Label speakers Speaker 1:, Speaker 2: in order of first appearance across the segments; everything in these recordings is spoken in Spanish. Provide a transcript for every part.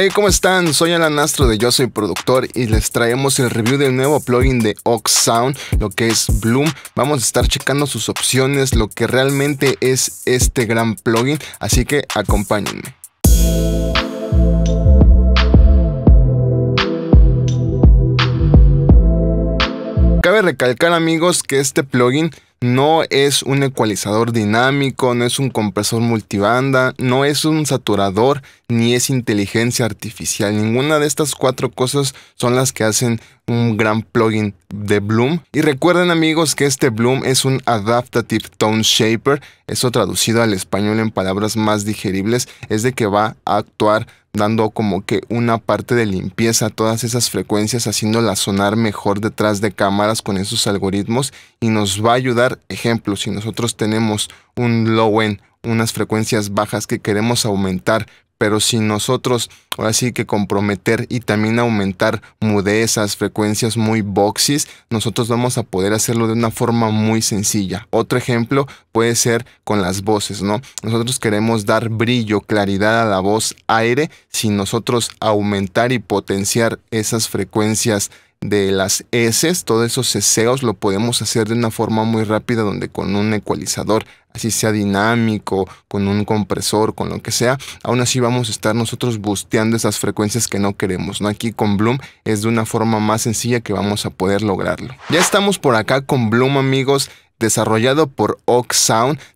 Speaker 1: Hey, ¿cómo están? Soy Alan Astro de Yo Soy Productor y les traemos el review del nuevo plugin de Ox Sound, lo que es Bloom. Vamos a estar checando sus opciones, lo que realmente es este gran plugin, así que acompáñenme. Cabe recalcar amigos que este plugin no es un ecualizador dinámico, no es un compresor multibanda, no es un saturador, ni es inteligencia artificial. Ninguna de estas cuatro cosas son las que hacen un gran plugin de Bloom. Y recuerden amigos que este Bloom es un Adaptative Tone Shaper. Eso traducido al español en palabras más digeribles es de que va a actuar dando como que una parte de limpieza a todas esas frecuencias, haciéndolas sonar mejor detrás de cámaras con esos algoritmos y nos va a ayudar, ejemplo, si nosotros tenemos un low end, unas frecuencias bajas que queremos aumentar, pero si nosotros ahora sí que comprometer y también aumentar mudezas, frecuencias muy boxes, nosotros vamos a poder hacerlo de una forma muy sencilla. Otro ejemplo puede ser con las voces, ¿no? Nosotros queremos dar brillo, claridad a la voz aire Si nosotros aumentar y potenciar esas frecuencias de las S, todos esos seseos lo podemos hacer de una forma muy rápida donde con un ecualizador así sea dinámico, con un compresor, con lo que sea, aún así vamos a estar nosotros busteando esas frecuencias que no queremos. ¿no? Aquí con Bloom es de una forma más sencilla que vamos a poder lograrlo. Ya estamos por acá con Bloom amigos desarrollado por Oak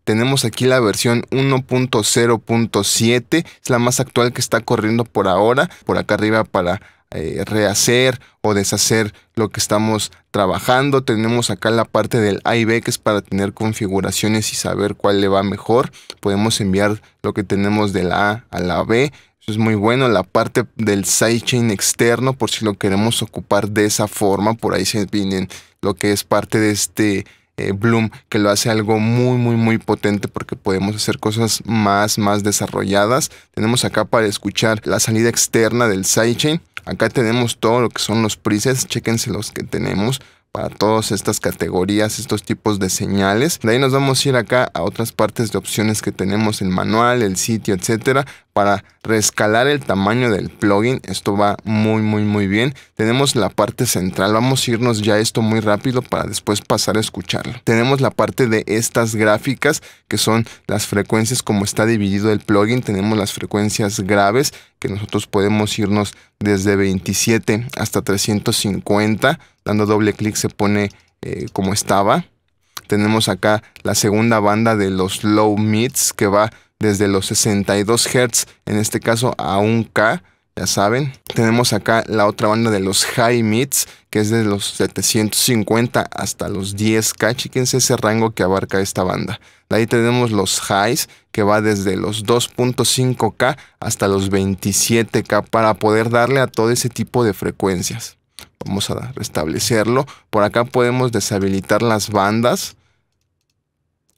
Speaker 1: Tenemos aquí la versión 1.0.7, es la más actual que está corriendo por ahora. Por acá arriba para eh, rehacer o deshacer lo que estamos trabajando. Tenemos acá la parte del IB que es para tener configuraciones y saber cuál le va mejor. Podemos enviar lo que tenemos de la A a la B. Eso es muy bueno. La parte del sidechain externo, por si lo queremos ocupar de esa forma, por ahí se vienen lo que es parte de este eh, Bloom, que lo hace algo muy, muy, muy potente porque podemos hacer cosas más, más desarrolladas. Tenemos acá para escuchar la salida externa del sidechain. Acá tenemos todo lo que son los prices. chéquense los que tenemos para todas estas categorías, estos tipos de señales. De ahí nos vamos a ir acá a otras partes de opciones que tenemos, el manual, el sitio, etcétera, para rescalar el tamaño del plugin. Esto va muy, muy, muy bien. Tenemos la parte central. Vamos a irnos ya esto muy rápido para después pasar a escucharlo. Tenemos la parte de estas gráficas, que son las frecuencias como está dividido el plugin. Tenemos las frecuencias graves, que nosotros podemos irnos desde 27 hasta 350. Dando doble clic se pone eh, como estaba. Tenemos acá la segunda banda de los low mids que va desde los 62 Hz, en este caso a 1K, ya saben. Tenemos acá la otra banda de los high mids, que es de los 750 hasta los 10K. Chíquense ese rango que abarca esta banda. De ahí tenemos los highs, que va desde los 2.5K hasta los 27K, para poder darle a todo ese tipo de frecuencias. Vamos a restablecerlo. Por acá podemos deshabilitar las bandas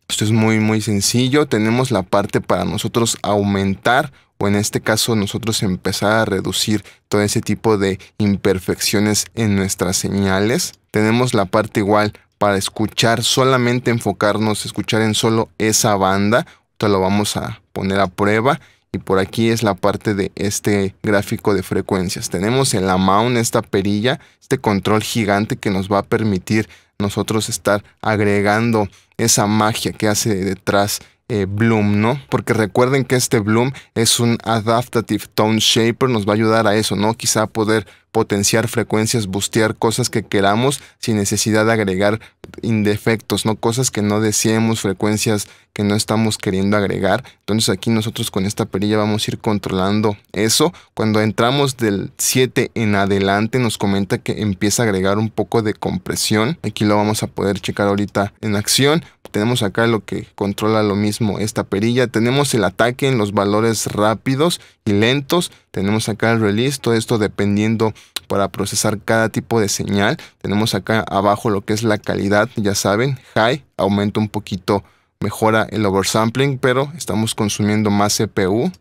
Speaker 1: esto es muy, muy sencillo. Tenemos la parte para nosotros aumentar o en este caso nosotros empezar a reducir todo ese tipo de imperfecciones en nuestras señales. Tenemos la parte igual para escuchar, solamente enfocarnos, escuchar en solo esa banda. Esto lo vamos a poner a prueba y por aquí es la parte de este gráfico de frecuencias. Tenemos en la mount esta perilla, este control gigante que nos va a permitir nosotros estar agregando esa magia que hace detrás eh, Bloom, ¿no? Porque recuerden que este Bloom es un Adaptative Tone Shaper, nos va a ayudar a eso, ¿no? Quizá poder potenciar frecuencias, bustear cosas que queramos sin necesidad de agregar indefectos, ¿no? Cosas que no deseemos, frecuencias que no estamos queriendo agregar. Entonces aquí nosotros con esta perilla vamos a ir controlando eso. Cuando entramos del 7 en adelante nos comenta que empieza a agregar un poco de compresión. Aquí lo vamos a poder checar ahorita en acción. Tenemos acá lo que controla lo mismo esta perilla. Tenemos el ataque en los valores rápidos y lentos. Tenemos acá el release, todo esto dependiendo para procesar cada tipo de señal. Tenemos acá abajo lo que es la calidad, ya saben, high, aumenta un poquito, mejora el oversampling, pero estamos consumiendo más CPU.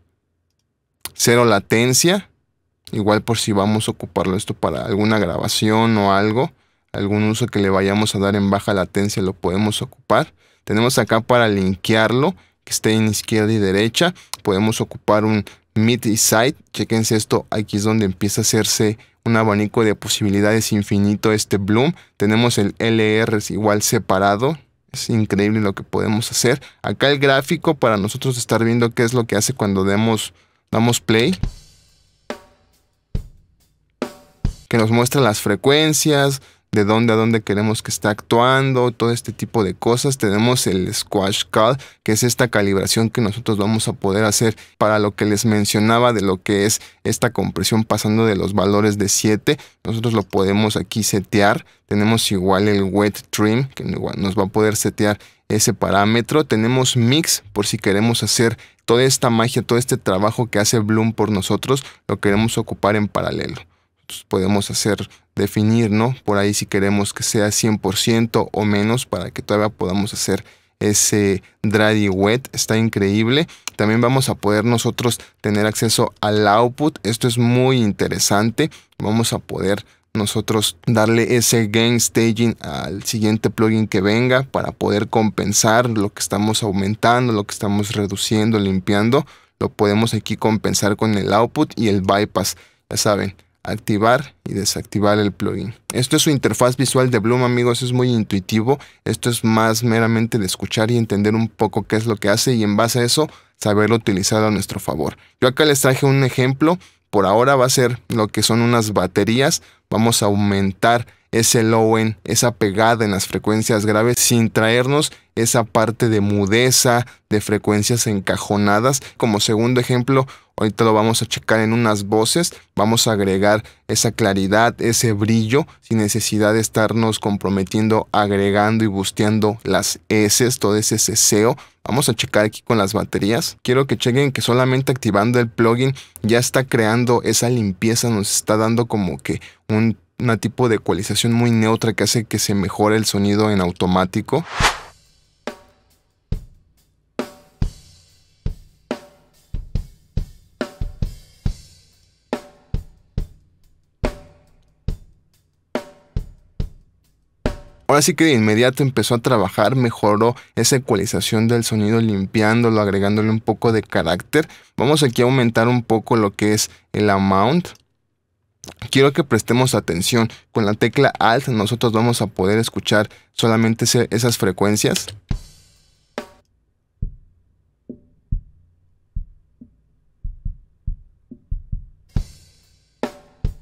Speaker 1: Cero latencia, igual por si vamos a ocuparlo esto para alguna grabación o algo, algún uso que le vayamos a dar en baja latencia lo podemos ocupar. Tenemos acá para linkearlo, que esté en izquierda y derecha. Podemos ocupar un Mid y Side, chequense esto, aquí es donde empieza a hacerse un abanico de posibilidades infinito este Bloom. Tenemos el LR igual separado, es increíble lo que podemos hacer. Acá el gráfico para nosotros estar viendo qué es lo que hace cuando demos, damos play. Que nos muestra las frecuencias, de dónde a dónde queremos que esté actuando, todo este tipo de cosas. Tenemos el squash call, que es esta calibración que nosotros vamos a poder hacer para lo que les mencionaba de lo que es esta compresión pasando de los valores de 7. Nosotros lo podemos aquí setear. Tenemos igual el wet trim, que nos va a poder setear ese parámetro. Tenemos mix por si queremos hacer toda esta magia, todo este trabajo que hace Bloom por nosotros, lo queremos ocupar en paralelo. Pues, podemos hacer, definir, ¿no? Por ahí si queremos que sea 100% o menos para que todavía podamos hacer ese dry wet, está increíble. También vamos a poder nosotros tener acceso al output, esto es muy interesante, vamos a poder nosotros darle ese gain staging al siguiente plugin que venga para poder compensar lo que estamos aumentando, lo que estamos reduciendo, limpiando. Lo podemos aquí compensar con el output y el bypass. Ya saben, activar y desactivar el plugin. Esto es su interfaz visual de Bloom, amigos, es muy intuitivo. Esto es más meramente de escuchar y entender un poco qué es lo que hace y en base a eso saberlo utilizar a nuestro favor. Yo acá les traje un ejemplo. Por ahora va a ser lo que son unas baterías. Vamos a aumentar ese low end, esa pegada en las frecuencias graves sin traernos esa parte de mudeza, de frecuencias encajonadas. Como segundo ejemplo, ahorita lo vamos a checar en unas voces, vamos a agregar esa claridad, ese brillo, sin necesidad de estarnos comprometiendo, agregando y busteando las S, todo ese ceseo. Vamos a checar aquí con las baterías. Quiero que chequen que solamente activando el plugin ya está creando esa limpieza, nos está dando como que un un tipo de ecualización muy neutra que hace que se mejore el sonido en automático. Ahora sí que de inmediato empezó a trabajar, mejoró esa ecualización del sonido limpiándolo, agregándole un poco de carácter. Vamos aquí a aumentar un poco lo que es el amount quiero que prestemos atención. Con la tecla Alt nosotros vamos a poder escuchar solamente esas frecuencias.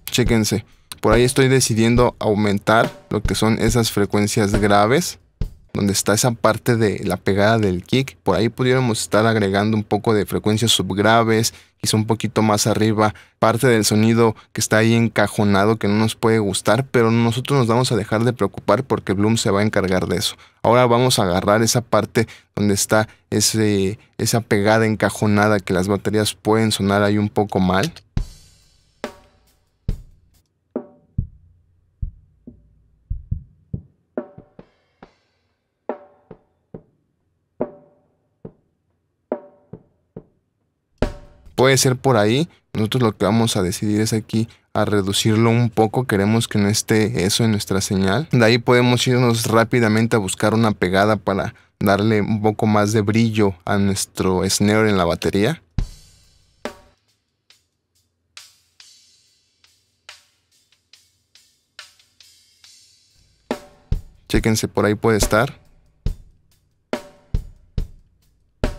Speaker 1: Chequense, por ahí estoy decidiendo aumentar lo que son esas frecuencias graves donde está esa parte de la pegada del kick. Por ahí pudiéramos estar agregando un poco de frecuencias subgraves, quizá un poquito más arriba, parte del sonido que está ahí encajonado que no nos puede gustar, pero nosotros nos vamos a dejar de preocupar porque Bloom se va a encargar de eso. Ahora vamos a agarrar esa parte donde está ese, esa pegada encajonada que las baterías pueden sonar ahí un poco mal puede ser por ahí. Nosotros lo que vamos a decidir es aquí a reducirlo un poco. Queremos que no esté eso en nuestra señal. De ahí podemos irnos rápidamente a buscar una pegada para darle un poco más de brillo a nuestro snare en la batería. Chéquense, por ahí puede estar.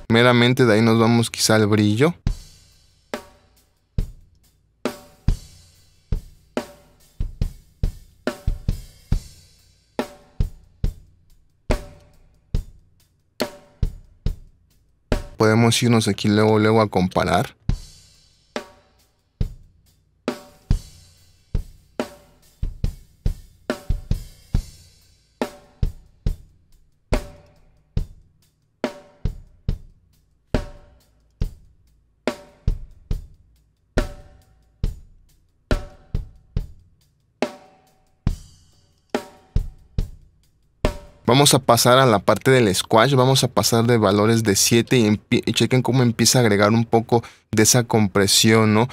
Speaker 1: Meramente de ahí nos vamos quizá al brillo. podemos aquí luego, luego a comparar Vamos a pasar a la parte del squash, vamos a pasar de valores de 7 y, y chequen cómo empieza a agregar un poco de esa compresión, ¿no?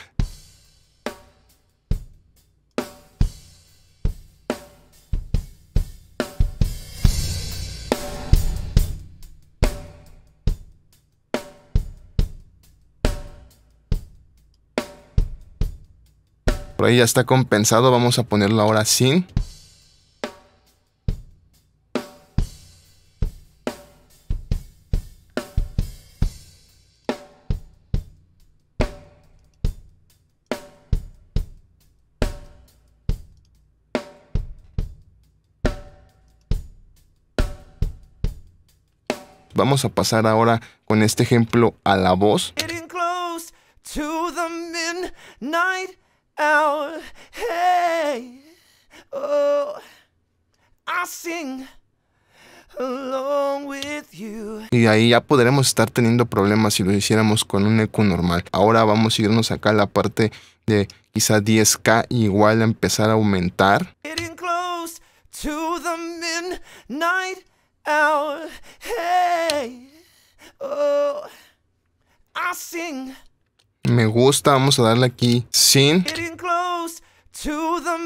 Speaker 1: Por ahí ya está compensado, vamos a ponerlo ahora sin. vamos a pasar ahora con este ejemplo a la voz.
Speaker 2: Oh,
Speaker 1: y ahí ya podremos estar teniendo problemas si lo hiciéramos con un eco normal. Ahora vamos a irnos acá a la parte de quizá 10K igual a empezar a aumentar
Speaker 2: out. Oh, hey, oh, I sing.
Speaker 1: Me gusta, vamos a darle aquí. Sin.
Speaker 2: Getting close to the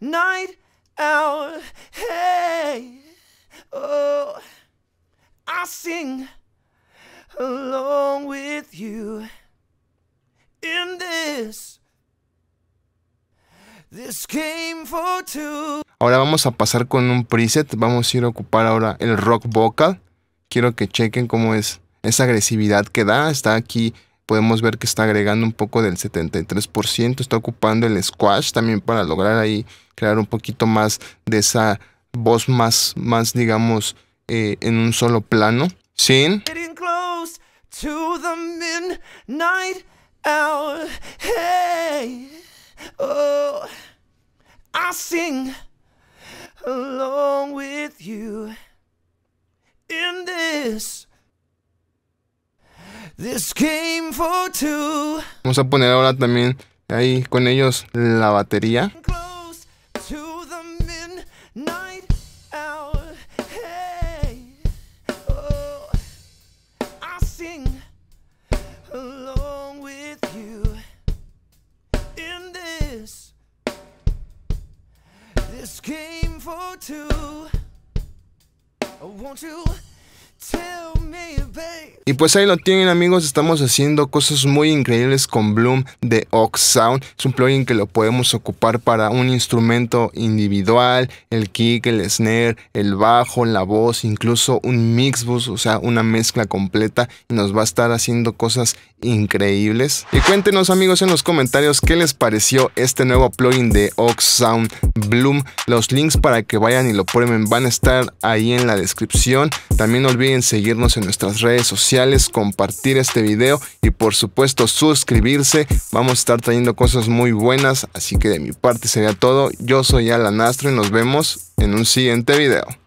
Speaker 2: midnight hour. Hey, oh, I sing along with you in this.
Speaker 1: Ahora vamos a pasar con un preset. Vamos a ir a ocupar ahora el rock vocal. Quiero que chequen cómo es esa agresividad que da. Está aquí, podemos ver que está agregando un poco del 73%. Está ocupando el squash también para lograr ahí crear un poquito más de esa voz más, más digamos, eh, en un solo plano. Sin. Vamos a poner ahora también ahí con ellos la batería. Y pues ahí lo tienen amigos, estamos haciendo cosas muy increíbles con Bloom de Ox Sound. Es un plugin que lo podemos ocupar para un instrumento individual, el kick, el snare, el bajo, la voz, incluso un mix bus, pues, o sea, una mezcla completa y nos va a estar haciendo cosas increíbles. Y cuéntenos amigos en los comentarios qué les pareció este nuevo plugin de Ox Sound Bloom. Los links para que vayan y lo prueben van a estar ahí en la descripción. También no olviden seguirnos en nuestras redes sociales compartir este video y por supuesto suscribirse. Vamos a estar trayendo cosas muy buenas, así que de mi parte sería todo. Yo soy Alan Astro y nos vemos en un siguiente video.